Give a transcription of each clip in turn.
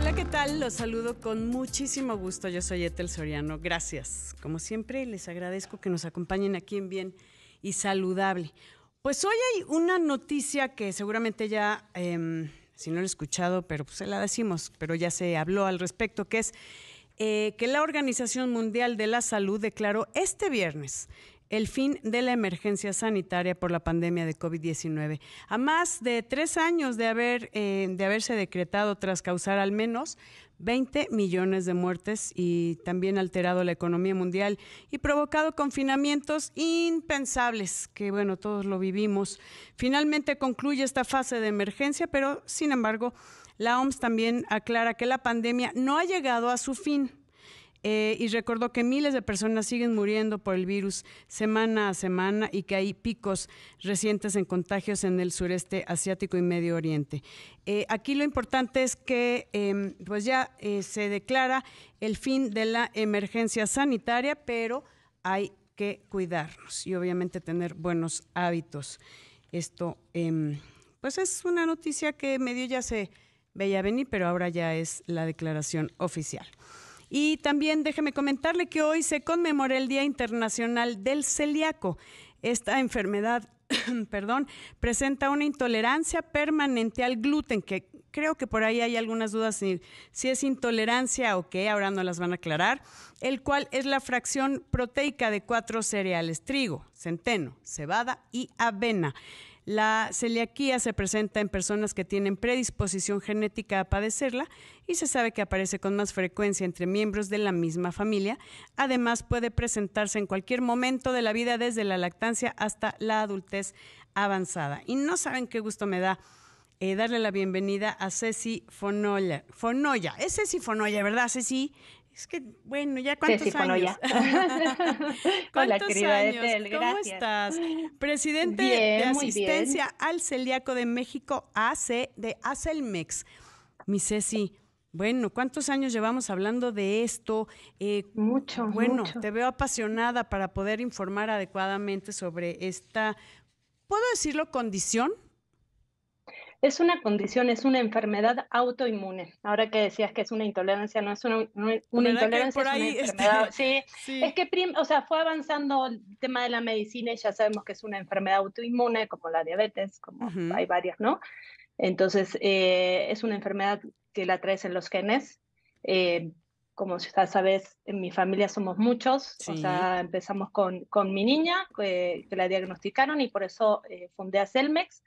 Hola, ¿qué tal? Los saludo con muchísimo gusto. Yo soy Etel Soriano. Gracias. Como siempre, les agradezco que nos acompañen aquí en Bien y Saludable. Pues hoy hay una noticia que seguramente ya, em, si no lo he escuchado, pero pues se la decimos, pero ya se habló al respecto, que es eh, que la Organización Mundial de la Salud declaró este viernes el fin de la emergencia sanitaria por la pandemia de COVID-19. A más de tres años eh, de, haberse decretado tras causar al menos 20 millones de muertes y también alterado la economía mundial y provocado confinamientos impensables, que bueno, todos lo vivimos. Finalmente concluye esta fase de emergencia, pero sin embargo, la OMS también aclara que la pandemia no ha llegado a su fin eh, y recordó que miles de personas siguen muriendo por el virus semana a semana y que hay picos recientes en contagios en el sureste asiático y Medio Oriente. Eh, aquí lo importante es que em, pues ya eh, se declara el fin de la emergencia sanitaria, pero hay que cuidarnos y obviamente tener buenos hábitos. Esto em, pues es una noticia que medio ya se veía venir, pero ahora ya es la declaración oficial. Y también déjeme comentarle que hoy se conmemora el Día Internacional del Celíaco. Esta enfermedad, perdón, presenta una intolerancia permanente al gluten, que creo que por ahí hay algunas dudas si, es intolerancia o qué, ahora no las van a aclarar, el cual es la fracción proteica de cuatro cereales, trigo, centeno, cebada y avena. La celiaquía se presenta en personas que tienen predisposición genética a padecerla y se sabe que aparece con más frecuencia entre miembros de la misma familia. Además, puede presentarse en cualquier momento de la vida, desde la lactancia hasta la adultez avanzada. Y no saben qué gusto me da eh, darle la bienvenida a Ceci Fonoya. Fonoya, es Ceci Fonoya, ¿verdad, Ceci? Es que, bueno, ya cuántos años. Ya. ¿Cuántos años? ¿Cómo estás? Presidente de Asistencia al Celíaco de México, AC, de ACELMEX. Mi Ceci, bueno, ¿cuántos años llevamos hablando de esto? Eh, mucho. Bueno, te veo apasionada para poder informar adecuadamente sobre esta, ¿puedo decirlo, condición? Es una condición, es una enfermedad autoinmune. Ahora que decías que es una intolerancia, no es una, intolerancia, es una este, enfermedad. Sí. es que o sea, fue avanzando el tema de la medicina y ya sabemos que es una enfermedad autoinmune, como la diabetes, como hay varias, ¿no? Entonces, eh, es una enfermedad que la traes en los genes. Eh, como ya sabes, en mi familia somos muchos, o sea, empezamos con, con mi niña, que la diagnosticaron y por eso eh, fundé a Celmex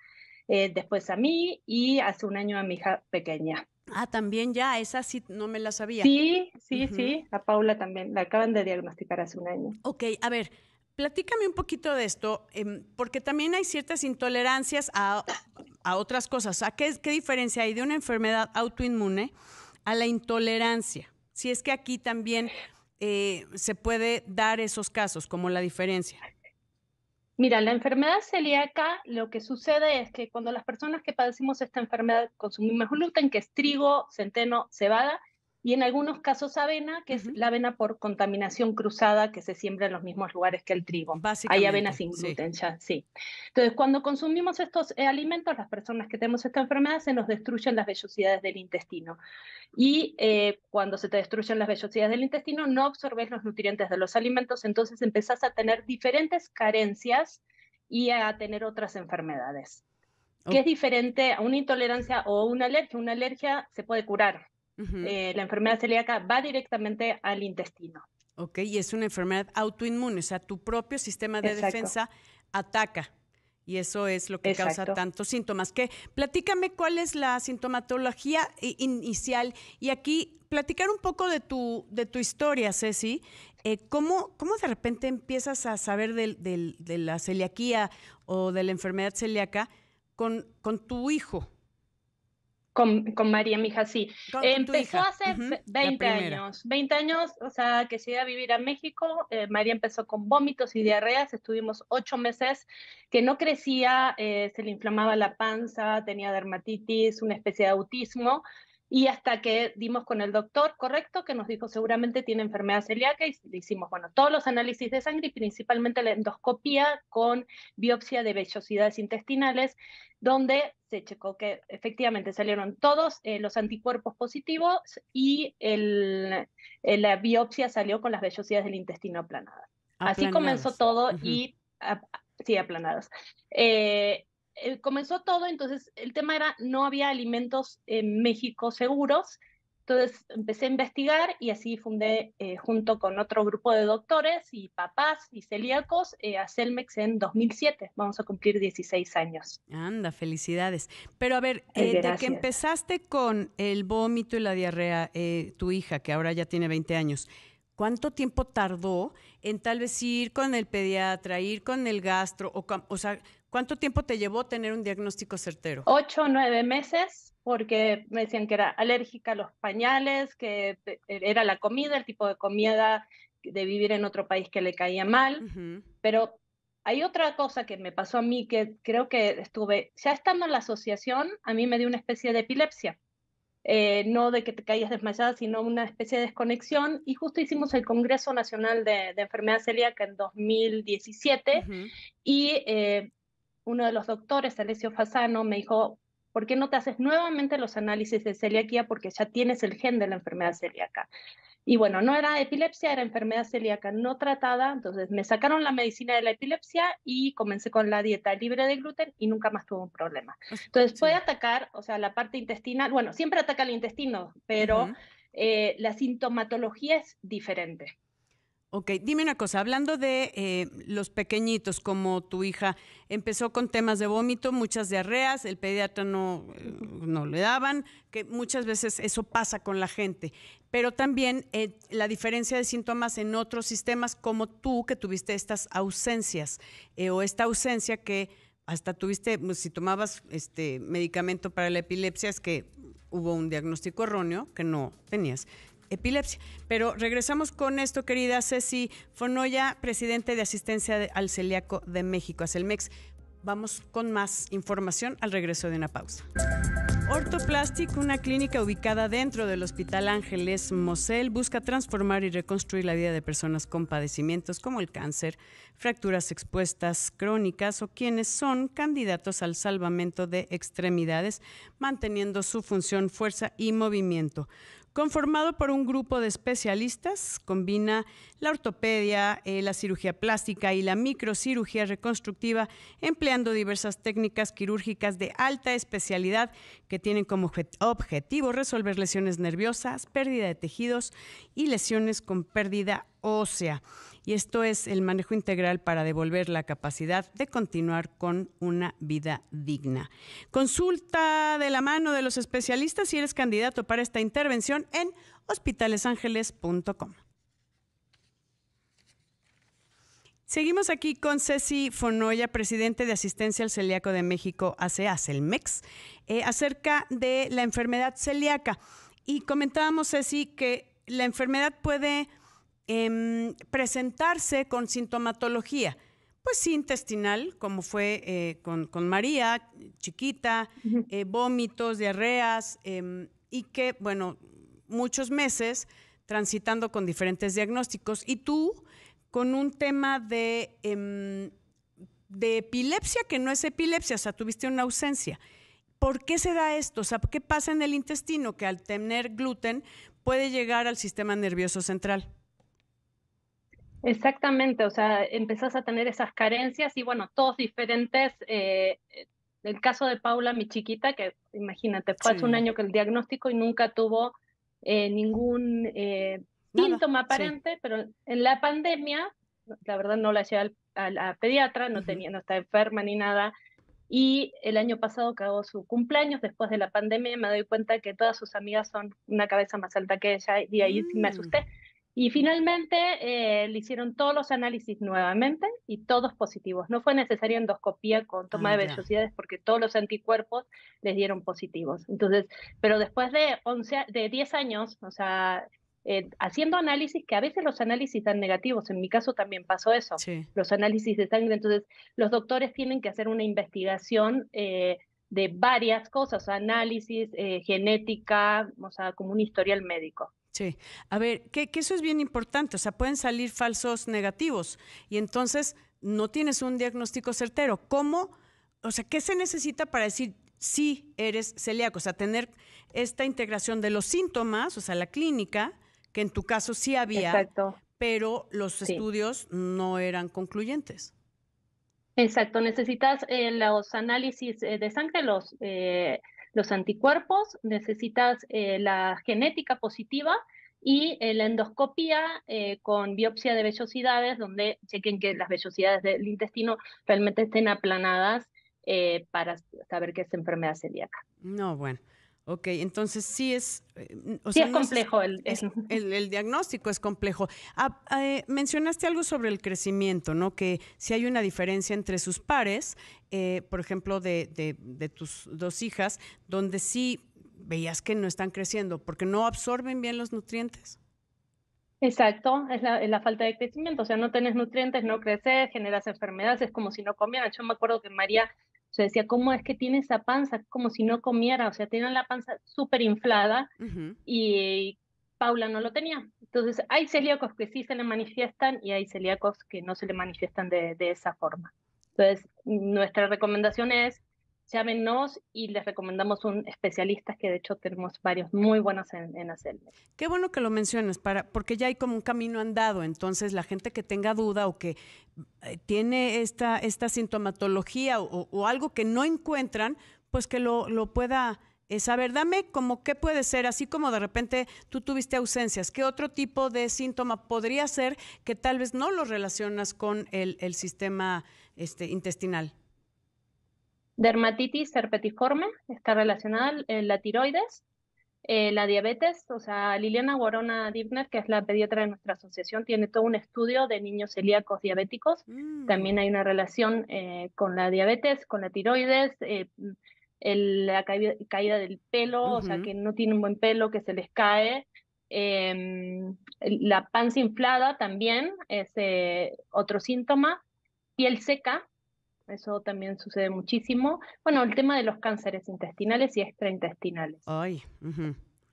eh, después a mí y hace un año a mi hija pequeña. Ah, también ya, esa sí no me la sabía. Sí, sí, sí, a Paula también, la acaban de diagnosticar hace un año. Ok, a ver, platícame un poquito de esto, em, porque también hay ciertas intolerancias a, a otras cosas. ¿A qué, qué, diferencia hay de una enfermedad autoinmune a la intolerancia? Si es que aquí también eh, se puede dar esos casos, como la diferencia. Mira, la enfermedad celíaca lo que sucede es que cuando las personas que padecimos esta enfermedad consumimos gluten, que es trigo, centeno, cebada, y en algunos casos avena, que es la avena por contaminación cruzada que se siembra en los mismos lugares que el trigo. Hay avena sin gluten ya, sí. Entonces, cuando consumimos estos eh, alimentos, las personas que tenemos esta enfermedad se nos destruyen las vellosidades del intestino. Y eh, cuando se te destruyen las vellosidades del intestino, no absorbes los nutrientes de los alimentos, entonces empezás a tener diferentes carencias y a tener otras enfermedades. ¿Qué es diferente a una intolerancia o una alergia. Una alergia se puede curar, eh, la enfermedad celíaca va directamente al intestino. Ok, y es una enfermedad autoinmune, o sea, tu propio sistema de defensa ataca. Y eso es lo que causa tantos síntomas. platícame cuál es la sintomatología inicial. Y aquí platicar un poco de tu, de tu historia, Ceci. Eh, ¿cómo, de repente empiezas a saber de, de la celiaquía o de la enfermedad celíaca con, con tu hijo? Con, María, mi hija, sí. empezó hace 20 años. 20 años, o sea, que llegué a vivir a México. Eh, María empezó con vómitos y diarreas. Estuvimos ocho meses que no crecía, eh, se le inflamaba la panza, tenía dermatitis, una especie de autismo. Y hasta que dimos con el doctor correcto, que nos dijo seguramente tiene enfermedad celíaca, y le hicimos bueno, todos los análisis de sangre y principalmente la endoscopía con biopsia de vellosidades intestinales donde se checó que efectivamente salieron todos eh, los anticuerpos positivos y eh, la biopsia salió con las vellosidades del intestino aplanadas. Así comenzó todo y sí, aplanadas. Eh, comenzó todo, entonces el tema era no había alimentos en México seguros entonces empecé a investigar y así fundé, eh, junto con otro grupo de doctores y papás y celíacos, eh, a Celmex en 2007. Vamos a cumplir 16 años. Anda, felicidades. Pero a ver, eh, de que empezaste con el vómito y la diarrea, eh, tu hija, que ahora ya tiene 20 años, ¿cuánto tiempo tardó en tal vez ir con el pediatra, ir con el gastro? O, o sea, ¿cuánto tiempo te llevó tener un diagnóstico certero? Ocho, nueve meses porque me decían que era alérgica a los pañales, que e, era la comida, el tipo de comida de vivir en otro país que le caía mal. Pero hay otra cosa que me pasó a mí que creo que estuve, ya estando en la asociación, a mí me dio una especie de epilepsia. Eh, no de que te caías desmayada, sino una especie de desconexión. Y justo hicimos el Congreso Nacional de, de Enfermedad Celíaca en 2017 y eh, uno de los doctores, Alessio Fasano, me dijo, ¿Por qué no te haces nuevamente los análisis de celiaquía? Porque ya tienes el gen de la enfermedad celíaca. Y bueno, no era epilepsia, era enfermedad celíaca no tratada, entonces me sacaron la medicina de la epilepsia y comencé con la dieta libre de gluten y nunca más tuve un problema. Entonces puede atacar, o sea, la parte intestinal, bueno, siempre ataca el intestino, pero eh, la sintomatología es diferente. Ok, dime una cosa, hablando de eh, los pequeñitos como tu hija, empezó con temas de vómito, muchas diarreas, el pediatra no, eh, le daban, que muchas veces eso pasa con la gente, pero también eh, la diferencia de síntomas en otros sistemas como tú que tuviste estas ausencias o esta ausencia que hasta tuviste, pues, si tomabas este medicamento para la epilepsia es que hubo un diagnóstico erróneo que no tenías epilepsia. Pero regresamos con esto, querida Ceci Fonoya, presidente de Asistencia al Celíaco de México, ACELMEX. Vamos con más información al regreso de una pausa. Ortoplastic, una clínica ubicada dentro del Hospital Ángeles Mosel, busca transformar y reconstruir la vida de personas con padecimientos como el cáncer, fracturas expuestas crónicas o quienes son candidatos al salvamento de extremidades, manteniendo su función, fuerza y movimiento conformado por un grupo de especialistas, combina la ortopedia, eh, la cirugía plástica y la microcirugía reconstructiva, empleando diversas técnicas quirúrgicas de alta especialidad que tienen como objetivo resolver lesiones nerviosas, pérdida de tejidos y lesiones con pérdida ósea. Y esto es el manejo integral para devolver la capacidad de continuar con una vida digna. Consulta de la mano de los especialistas si eres candidato para esta intervención en hospitalesangeles.com. Seguimos aquí con Ceci Fonoya, presidente de Asistencia al Celíaco de México, ACEAS, el e MEX, eh, acerca de la enfermedad celíaca. Y comentábamos, Ceci, que la enfermedad puede Em, presentarse con sintomatología, pues sí intestinal, como fue eh, con, María, chiquita, eh, vómitos, diarreas, em, y que, bueno, muchos meses transitando con diferentes diagnósticos. Y tú con un tema de, em, de epilepsia que no es epilepsia, o sea, tuviste una ausencia. ¿Por qué se da esto? O sea, ¿qué pasa en el intestino que al tener gluten puede llegar al sistema nervioso central? Exactamente, o sea, empezás a tener esas carencias y bueno, todos diferentes. Eh, eh el caso de Paula, mi chiquita, que imagínate, fue hace un año que el diagnóstico y nunca tuvo eh, ningún eh, síntoma aparente, pero en la pandemia, la verdad no la llevé a la pediatra, no, tenía, no estaba enferma ni nada. Y el año pasado hago su cumpleaños, después de la pandemia me doy cuenta que todas sus amigas son una cabeza más alta que ella y ahí me mm. asusté y finalmente eh, le hicieron todos los análisis nuevamente y todos positivos. No fue necesaria endoscopía con toma ah, de velocidades porque todos los anticuerpos les dieron positivos. Entonces, pero después de, de 10 años, o sea, eh, haciendo análisis, que a veces los análisis dan negativos, en mi caso también pasó eso, los análisis de sangre, entonces los doctores tienen que hacer una investigación eh, de varias cosas, análisis, eh, genética, o sea, como un historial médico. Sí, a ver, que, eso es bien importante, o sea, pueden salir falsos negativos y entonces no tienes un diagnóstico certero. ¿Cómo? O sea, ¿qué se necesita para decir si eres celíaco? O sea, tener esta integración de los síntomas, o sea, la clínica, que en tu caso sí había, pero los estudios no eran concluyentes. Exacto, necesitas eh, los análisis eh, de sangre, los... Eh, los anticuerpos, necesitas eh, la genética positiva y eh, la endoscopía eh, con biopsia de vellosidades, donde chequen que las vellosidades del intestino realmente estén aplanadas para saber que es enfermedad celíaca. No, bueno. Ok, entonces sí es... Eh, sí es complejo. el, diagnóstico es complejo. Ah, eh, mencionaste algo sobre el crecimiento, ¿no? Que si hay una diferencia entre sus pares, eh, por ejemplo, de, de, tus dos hijas, donde sí veías que no están creciendo porque no absorben bien los nutrientes. Exacto, es la, falta de crecimiento, o sea, no tenés nutrientes, no creces, generas enfermedades, es como si no comieran. Yo me acuerdo que María sea, decía, ¿cómo es que tiene esa panza? Como si no comiera, o sea, tiene la panza súper inflada y Paula no lo tenía. Entonces, hay celíacos que sí se le manifiestan y hay celíacos que no se le manifiestan de, de esa forma. Entonces, nuestra recomendación es llámenos y les recomendamos un especialista que de hecho tenemos varios muy buenos en, hacerlo. Qué bueno que lo mencionas, para, porque ya hay como un camino andado, entonces la gente que tenga duda o que eh, tiene esta, esta sintomatología o, algo que no encuentran, pues que lo, pueda eh, saber. Dame como qué puede ser, así como de repente tú tuviste ausencias, ¿qué otro tipo de síntoma podría ser que tal vez no lo relacionas con el, el sistema este, intestinal? Dermatitis herpetiforme está relacionada eh, la tiroides, eh, la diabetes, o sea, Liliana Guarona Dibner, que es la pediatra de nuestra asociación, tiene todo un estudio de niños celíacos diabéticos. Mm. También hay una relación eh, con la diabetes, con la tiroides, eh, la caída del pelo, o sea, que no tiene un buen pelo, que se les cae. Em, la panza inflada también es otro síntoma. Piel seca, eso también sucede muchísimo. Bueno, el tema de los cánceres intestinales y extraintestinales. Ay,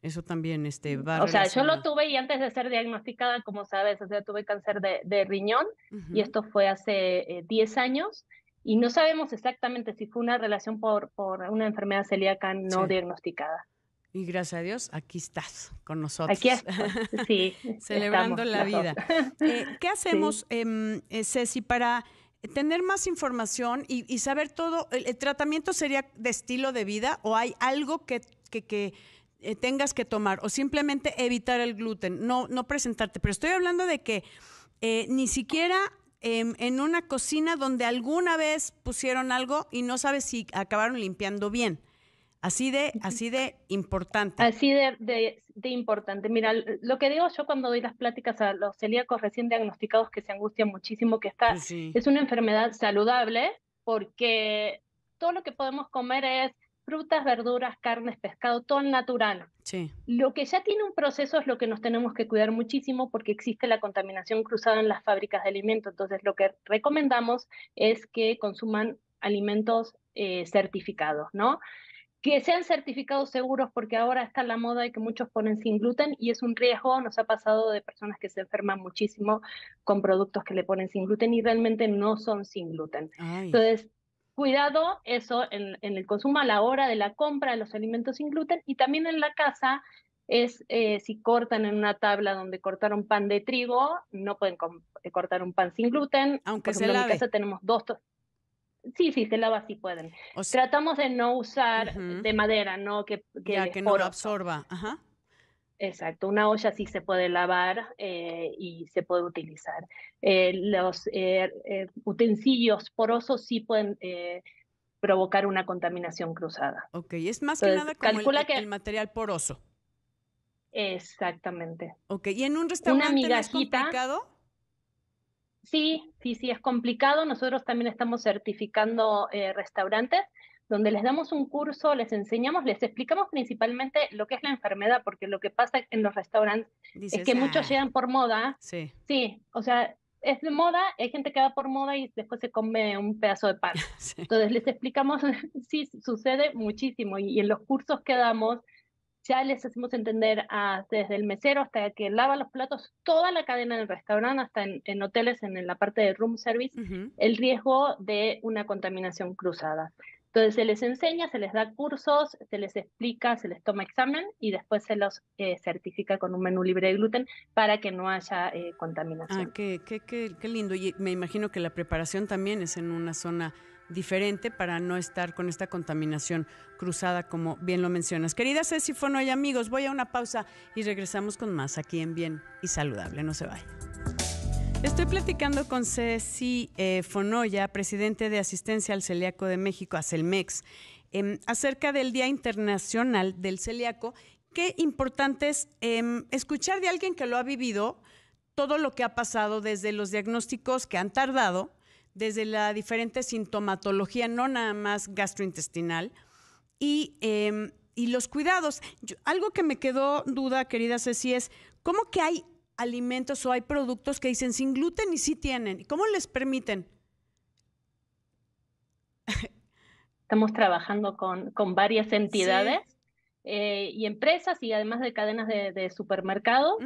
eso también este, mm, va O sea, yo lo tuve y antes de ser diagnosticada, como sabes, o sea, tuve cáncer de, riñón y esto fue hace 10 eh, años y no sabemos exactamente si fue una relación por, por una enfermedad celíaca no diagnosticada. Y gracias a Dios, aquí estás con nosotros. Aquí pues, sí. Celebrando la vida. Eh, ¿Qué hacemos, em, eh, Ceci, para tener más información y, saber todo. El, tratamiento sería de estilo de vida o hay algo que, que, eh, tengas que tomar o simplemente evitar el gluten, no, no presentarte. Pero estoy hablando de que eh, ni siquiera em, en una cocina donde alguna vez pusieron algo y no sabes si acabaron limpiando bien. Así de, así de importante. Así de, de, de, importante. Mira, lo que digo yo cuando doy las pláticas a los celíacos recién diagnosticados que se angustian muchísimo, que está, es una enfermedad saludable porque todo lo que podemos comer es frutas, verduras, carnes, pescado, todo natural. Sí. Lo que ya tiene un proceso es lo que nos tenemos que cuidar muchísimo porque existe la contaminación cruzada en las fábricas de alimentos. Entonces, lo que recomendamos es que consuman alimentos eh, certificados, ¿no? que sean certificados seguros porque ahora está la moda y que muchos ponen sin gluten y es un riesgo, nos ha pasado de personas que se enferman muchísimo con productos que le ponen sin gluten y realmente no son sin gluten. Entonces, cuidado eso en, el consumo a la hora de la compra de los alimentos sin gluten y también en la casa es eh, si cortan en una tabla donde cortaron pan de trigo, no pueden eh, cortar un pan sin gluten. Aunque Por en mi casa tenemos dos, Sí, sí, se lava sí pueden. Tratamos de no usar de madera, ¿no? Que, que, no lo absorba. Ajá. Exacto, una olla sí se puede lavar eh, y se puede utilizar. Eh, los eh, utensilios porosos sí pueden provocar una contaminación cruzada. Ok, es más que nada como el, material poroso. Exactamente. Ok, ¿y en un restaurante una complicado? Sí, sí, sí, es complicado. Nosotros también estamos certificando eh, restaurantes donde les damos un curso, les enseñamos, les explicamos principalmente lo que es la enfermedad, porque lo que pasa en los restaurantes es que muchos ah". llegan por moda. Sí. Sí, o sea, es de moda, hay gente que va por moda y después se come un pedazo de pan. Entonces les explicamos, sí, sucede muchísimo y en los cursos que damos ya les hacemos entender ah, desde el mesero hasta que lava los platos, toda la cadena del restaurante, hasta en, hoteles, en, la parte de room service, el riesgo de una contaminación cruzada. Entonces se les enseña, se les da cursos, se les explica, se les toma examen y después se los eh, certifica con un menú libre de gluten para que no haya eh, ah, contaminación. Ah, qué, qué, qué, qué lindo. Y me imagino que la preparación también es en una zona diferente para no estar con esta contaminación cruzada, como bien lo mencionas. Querida Ceci Fonoya, amigos, voy a una pausa y regresamos con más aquí en Bien y Saludable. No se vaya. Estoy platicando con Ceci eh, Fonoya, presidente de Asistencia al Celíaco de México, ACELMEX, em, acerca del Día Internacional del Celíaco. Qué importante es em, escuchar de alguien que lo ha vivido todo lo que ha pasado desde los diagnósticos que han tardado desde la diferente sintomatología, no nada más gastrointestinal, y, em, los cuidados. algo que me quedó duda, querida Ceci, es cómo que hay alimentos o hay productos que dicen sin gluten y sí tienen. ¿Cómo les permiten? Estamos trabajando con, con varias entidades. Eh, y empresas y además de cadenas de, supermercado.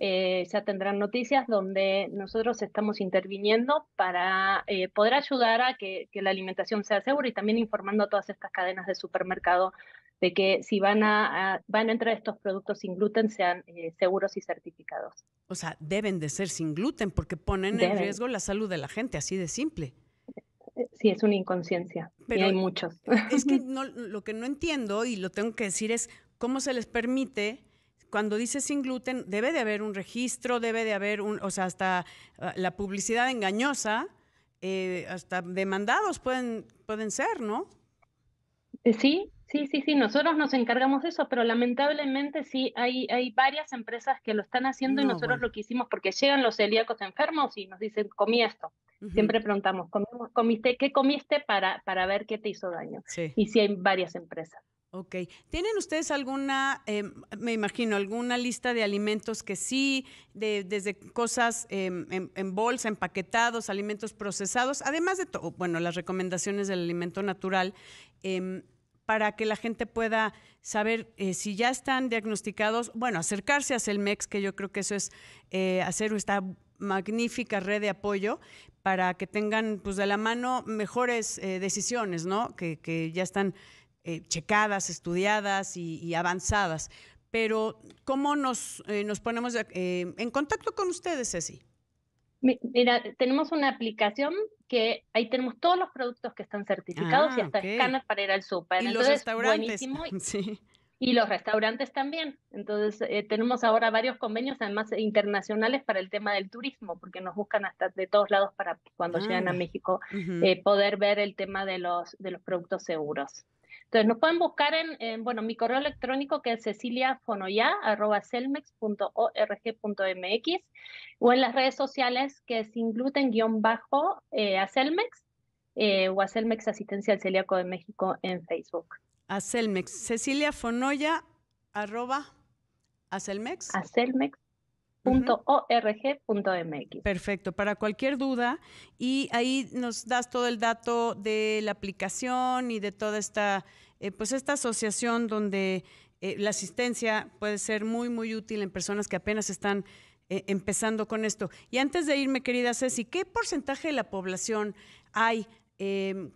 Eh, ya tendrán noticias donde nosotros estamos interviniendo para eh, poder ayudar a que, la alimentación sea segura y también informando a todas estas cadenas de supermercado de que si van a, entrar estos productos sin gluten sean seguros y certificados. O sea, deben de ser sin gluten porque ponen en riesgo la salud de la gente, así de simple. Eh, sí es una inconsciencia. Pero y hay muchos. Es que no, lo que no entiendo y lo tengo que decir es cómo se les permite cuando dice sin gluten, debe de haber un registro, debe de haber un, o sea, hasta ah, la publicidad engañosa, eh, hasta demandados pueden, pueden ser, ¿no? Eh, sí, sí, sí, sí, nosotros nos encargamos de eso, pero lamentablemente sí, hay, hay varias empresas que lo están haciendo y nosotros lo que hicimos, porque llegan los celíacos enfermos y nos dicen, comí esto. Siempre preguntamos, ¿comiste, ¿qué comiste para, para ver qué te hizo daño? Y si hay varias empresas. Ok. ¿Tienen ustedes alguna, em, me imagino, alguna lista de alimentos que sí, de, desde cosas em, en, bolsa, empaquetados, alimentos procesados, además de todo, bueno, las recomendaciones del alimento natural, em, para que la gente pueda saber eh, si ya están diagnosticados, bueno, acercarse a CELMEX, que yo creo que eso es eh, hacer esta magnífica red de apoyo, para que tengan pues de la mano mejores eh, decisiones, ¿no? Que, que ya están eh, checadas, estudiadas y, avanzadas. Pero, ¿cómo nos, eh, nos ponemos en contacto con ustedes, Ceci? Mira, tenemos una aplicación que ahí tenemos todos los productos que están certificados y ah, hasta okay. para ir al súper. Y los restaurantes. Sí y los restaurantes también. Entonces, eh, tenemos ahora varios convenios, además eh, internacionales, para el tema del turismo, porque nos buscan hasta de todos lados para cuando llegan a ah, México eh, poder ver el tema de los, de los productos seguros. Entonces, nos pueden buscar en, bueno, mi correo electrónico que es ceciliafonoya.org.mx o en las redes sociales que es ingluten-acelmex eh, o Acelmex Asistencia al Celíaco de México en Facebook. A Cecilia Fonoya, arroba a Perfecto, para cualquier duda y ahí nos das todo el dato de la aplicación y de toda esta, eh, pues esta asociación donde eh, la asistencia puede ser muy, muy útil en personas que apenas están eh, empezando con esto. Y antes de irme, querida Ceci, ¿qué porcentaje de la población hay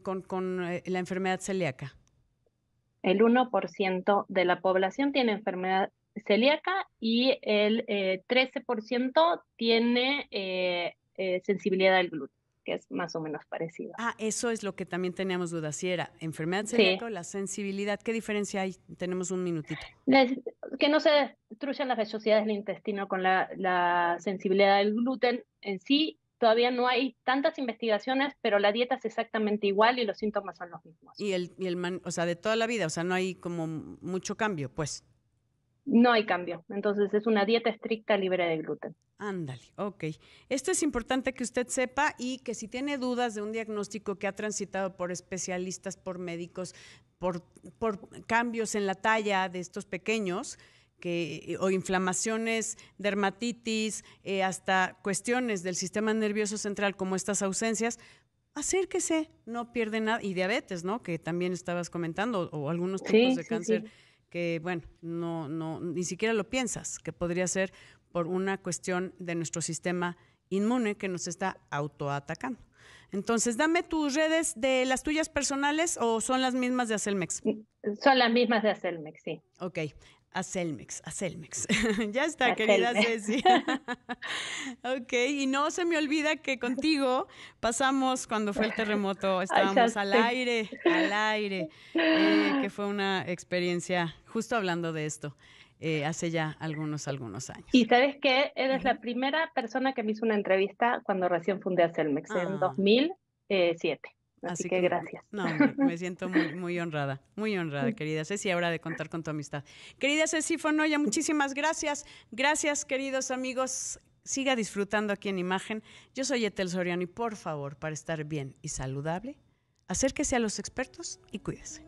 con, con la enfermedad celíaca? el 1% de la población tiene enfermedad celíaca y el 13% eh, tiene eh, eh, sensibilidad al gluten, que es más o menos parecido. Ah, eso es lo que también teníamos dudas, si era enfermedad celíaca o la sensibilidad. ¿Qué diferencia hay? Tenemos un minutito. que no se destruyan las vellosidades del intestino con la, la sensibilidad al gluten en sí todavía no hay tantas investigaciones, pero la dieta es exactamente igual y los síntomas son los mismos. Y el, y el man, o sea, de toda la vida, o sea, no hay como mucho cambio, pues. No hay cambio. Entonces es una dieta estricta libre de gluten. Ándale, ok. Esto es importante que usted sepa y que si tiene dudas de un diagnóstico que ha transitado por especialistas, por médicos, por cambios en la talla de estos pequeños, o inflamaciones, dermatitis, eh, hasta cuestiones del sistema nervioso central como estas ausencias, acérquese, no pierde nada. Y diabetes, ¿no? Que también estabas comentando, o, algunos tipos de cáncer que, bueno, no, no, ni siquiera lo piensas, que podría ser por una cuestión de nuestro sistema inmune que nos está autoatacando. Entonces, dame tus redes de las tuyas personales o son las mismas de Acelmex. Son las mismas de Acelmex, sí. Ok. A Celmex, a Selmex, ya está, querida Ceci. ok, y no se me olvida que contigo pasamos cuando fue el terremoto, estábamos al aire, al aire, eh, que fue una experiencia, justo hablando de esto, eh, hace ya algunos, algunos años. Y sabes que eres la primera persona que me hizo una entrevista cuando recién fundé a Celmex, en 2007. Ah. Así, que, gracias. No, me, siento muy, muy, honrada, muy honrada, querida Ceci, ahora de contar con tu amistad. Querida Ceci Fonoya, muchísimas gracias. Gracias, queridos amigos. Siga disfrutando aquí en Imagen. Yo soy Etel Soriano y por favor, para estar bien y saludable, acérquese a los expertos y cuídese.